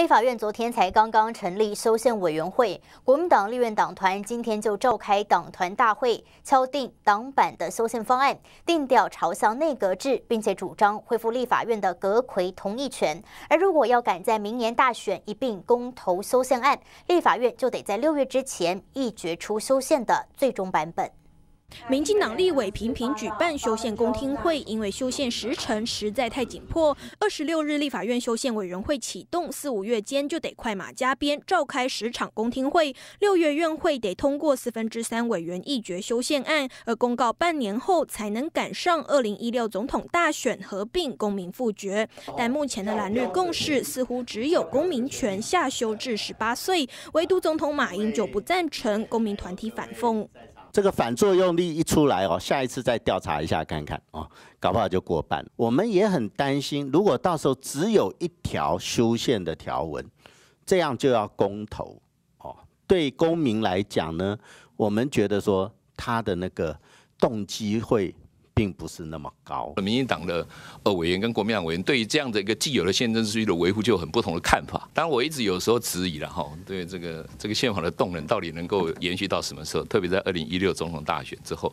立法院昨天才刚刚成立修宪委员会，国民党立院党团今天就召开党团大会，敲定党版的修宪方案，定调朝向内阁制，并且主张恢复立法院的阁魁同意权。而如果要赶在明年大选一并公投修宪案，立法院就得在六月之前一决出修宪的最终版本。民进党立委频频举办修宪公听会，因为修宪时程实在太紧迫。二十六日立法院修宪委员会启动，四五月间就得快马加鞭召开十场公听会。六月院会得通过四分之三委员一决修宪案，而公告半年后才能赶上二零一六总统大选合并公民复决。但目前的蓝绿共识似乎只有公民权下修至十八岁，唯独总统马英九不赞成公民团体反讽。这个反作用力一出来哦，下一次再调查一下看看哦，搞不好就过半。我们也很担心，如果到时候只有一条修宪的条文，这样就要公投哦。对公民来讲呢，我们觉得说他的那个动机会。并不是那么高。民进党的呃委员跟国民党委员对于这样的一个既有的宪政秩序的维护，就有很不同的看法。当然，我一直有时候质疑了哈，对这个这个宪法的动能到底能够延续到什么时候？特别在二零一六总统大选之后。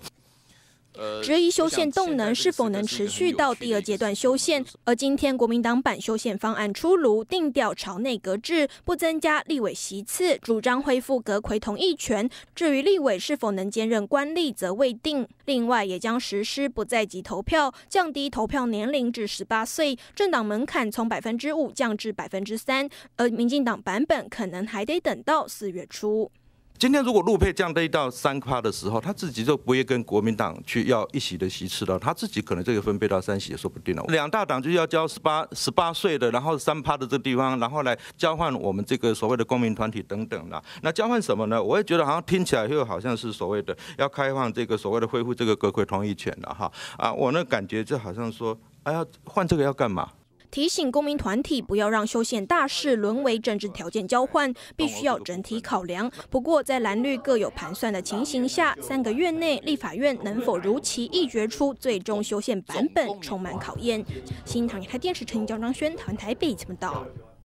质疑修宪动能是否能持续到第二阶段修宪，而今天国民党版修宪方案出炉，定调朝内阁制，不增加立委席次，主张恢复阁魁同意权。至于立委是否能兼任官吏，则未定。另外，也将实施不在即投票，降低投票年龄至十八岁，政党门槛从百分之五降至百分之三。而民进党版本可能还得等到四月初。今天如果陆配降低到三趴的时候，他自己就不会跟国民党去要一席的席次了，他自己可能这个分配到三席也说不定哦。两大党就是要交十八十八岁的，然后三趴的这个地方，然后来交换我们这个所谓的公民团体等等啦。那交换什么呢？我也觉得好像听起来又好像是所谓的要开放这个所谓的恢复这个国会同意权了哈。啊，我那感觉就好像说，哎呀，换这个要干嘛？提醒公民团体不要让修宪大事沦为政治条件交换，必须要整体考量。不过，在蓝绿各有盘算的情形下，三个月内立法院能否如期一决出最终修宪版本，充满考验。新唐人台电视新交张轩谈台北，怎么到？